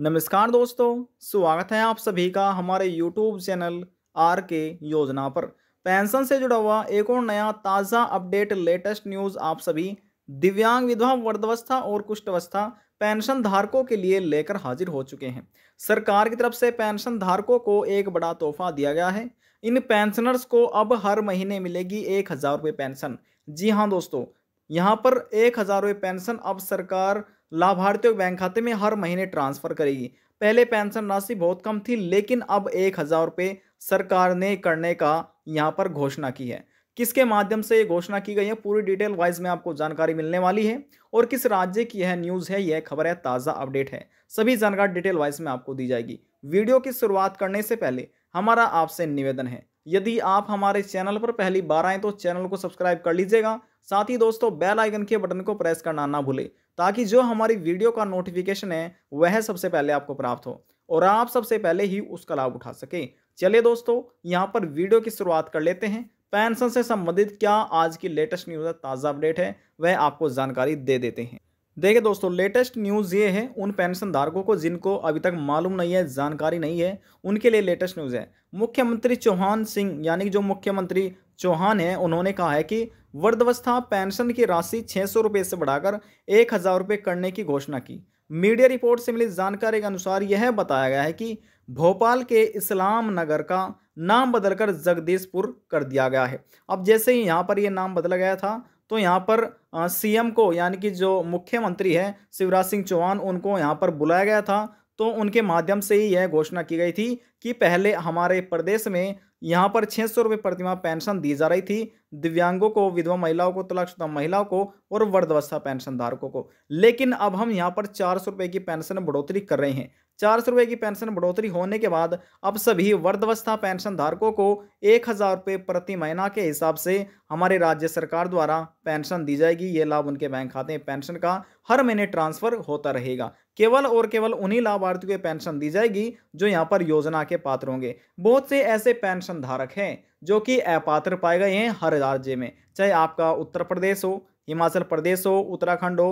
नमस्कार दोस्तों स्वागत है आप सभी का हमारे यूट्यूब चैनल आर के योजना पर पेंशन से जुड़ा हुआ एक और नया ताज़ा अपडेट लेटेस्ट न्यूज़ आप सभी दिव्यांग विधवा वर्धवस्था और कुष्ठवस्था पेंशन धारकों के लिए लेकर हाजिर हो चुके हैं सरकार की तरफ से पेंशन धारकों को एक बड़ा तोहफा दिया गया है इन पेंशनर्स को अब हर महीने मिलेगी एक हज़ार रुपये पेंशन जी हाँ दोस्तों यहाँ पर एक हज़ार रुपये पेंशन अब सरकार लाभार्थियों के बैंक खाते में हर महीने ट्रांसफर करेगी पहले पेंशन राशि बहुत कम थी लेकिन अब एक हज़ार रुपये सरकार ने करने का यहाँ पर घोषणा की है किसके माध्यम से ये घोषणा की गई है पूरी डिटेल वाइज में आपको जानकारी मिलने वाली है और किस राज्य की यह न्यूज़ है यह खबर है ताज़ा अपडेट है सभी जानकारी डिटेल वाइज में आपको दी जाएगी वीडियो की शुरुआत करने से पहले हमारा आपसे निवेदन है यदि आप हमारे चैनल पर पहली बार आएँ तो चैनल को सब्सक्राइब कर लीजिएगा साथ ही दोस्तों बेल आइकन के बटन को प्रेस करना ना भूलें ताकि जो हमारी वीडियो का नोटिफिकेशन है वह सबसे पहले आपको प्राप्त हो और आप सबसे पहले ही उसका लाभ उठा सकें चलिए दोस्तों यहाँ पर वीडियो की शुरुआत कर लेते हैं पेंशन से संबंधित क्या आज की लेटेस्ट न्यूज़ ताज़ा अपडेट है वह आपको जानकारी दे देते हैं देखिए दोस्तों लेटेस्ट न्यूज़ ये है उन पेंशन धारकों को जिनको अभी तक मालूम नहीं है जानकारी नहीं है उनके लिए लेटेस्ट न्यूज़ है मुख्यमंत्री चौहान सिंह यानी कि जो मुख्यमंत्री चौहान हैं उन्होंने कहा है कि वृद्धावस्था पेंशन की राशि छः सौ रुपये से बढ़ाकर एक हज़ार रुपये करने की घोषणा की मीडिया रिपोर्ट से मिली जानकारी के अनुसार यह बताया गया है कि भोपाल के इस्लाम नगर का नाम बदलकर जगदीशपुर कर दिया गया है अब जैसे ही यहाँ पर यह नाम बदला गया था तो यहाँ पर सीएम को यानी कि जो मुख्यमंत्री है शिवराज सिंह चौहान उनको यहाँ पर बुलाया गया था तो उनके माध्यम से ही यह घोषणा की गई थी कि पहले हमारे प्रदेश में यहाँ पर छः सौ रुपये प्रतिमा पेंशन दी जा रही थी दिव्यांगों को विधवा महिलाओं को तलाकशुदा महिलाओं को और वर्धवस्था पेंशन धारकों को लेकिन अब हम यहाँ पर चार सौ रुपये की पेंशन बढ़ोतरी कर रहे हैं चार सौ रुपये की पेंशन बढ़ोतरी होने के बाद अब सभी वर्धवस्था पेंशन धारकों को एक हज़ार रुपये प्रति महीना के हिसाब से हमारे राज्य सरकार द्वारा पेंशन दी जाएगी ये लाभ उनके बैंक खाते में पेंशन का हर महीने ट्रांसफर होता रहेगा केवल और केवल उन्हीं लाभार्थियों को पेंशन दी जाएगी जो यहाँ पर योजना के पात्र होंगे बहुत से ऐसे पेंशन धारक हैं जो कि अपात्र पाए गए हैं हर राज्य में चाहे आपका उत्तर प्रदेश हो हिमाचल प्रदेश हो उत्तराखंड हो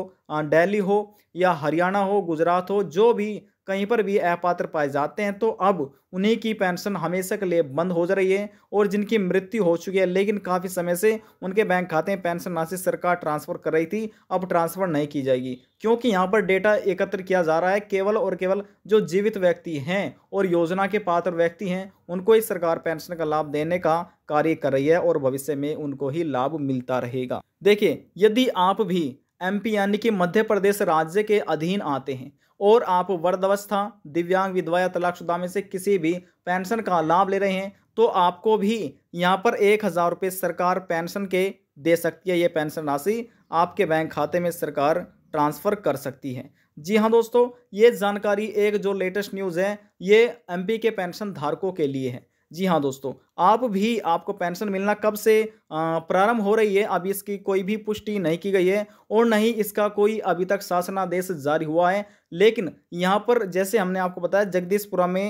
दिल्ली हो या हरियाणा हो गुजरात हो जो भी कहीं पर भी अपात्र पाए जाते हैं तो अब उन्हीं की पेंशन हमेशा के लिए बंद हो जा रही है और जिनकी मृत्यु हो चुकी है लेकिन काफ़ी समय से उनके बैंक खाते में पेंशन राशि सरकार ट्रांसफ़र कर रही थी अब ट्रांसफ़र नहीं की जाएगी क्योंकि यहाँ पर डेटा एकत्र किया जा रहा है केवल और केवल जो जीवित व्यक्ति हैं और योजना के पात्र व्यक्ति हैं उनको ही सरकार पेंशन का लाभ देने का कार्य कर रही है और भविष्य में उनको ही लाभ मिलता रहेगा देखिए यदि आप भी एमपी यानी कि मध्य प्रदेश राज्य के अधीन आते हैं और आप वर्धावस्था दिव्यांग विधवा या तलाकशुदा में से किसी भी पेंशन का लाभ ले रहे हैं तो आपको भी यहाँ पर एक हज़ार रुपये सरकार पेंशन के दे सकती है ये पेंशन राशि आपके बैंक खाते में सरकार ट्रांसफ़र कर सकती है जी हाँ दोस्तों ये जानकारी एक जो लेटेस्ट न्यूज़ है ये एमपी के पेंशन धारकों के लिए है जी हाँ दोस्तों आप भी आपको पेंशन मिलना कब से प्रारंभ हो रही है अभी इसकी कोई भी पुष्टि नहीं की गई है और न ही इसका कोई अभी तक शासनादेश जारी हुआ है लेकिन यहाँ पर जैसे हमने आपको बताया जगदीशपुरा में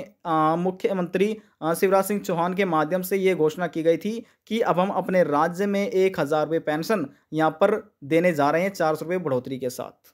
मुख्यमंत्री शिवराज सिंह चौहान के माध्यम से ये घोषणा की गई थी कि अब हम अपने राज्य में एक हज़ार रुपये पेंशन यहाँ पर देने जा रहे हैं चार सौ रुपये बढ़ोतरी के साथ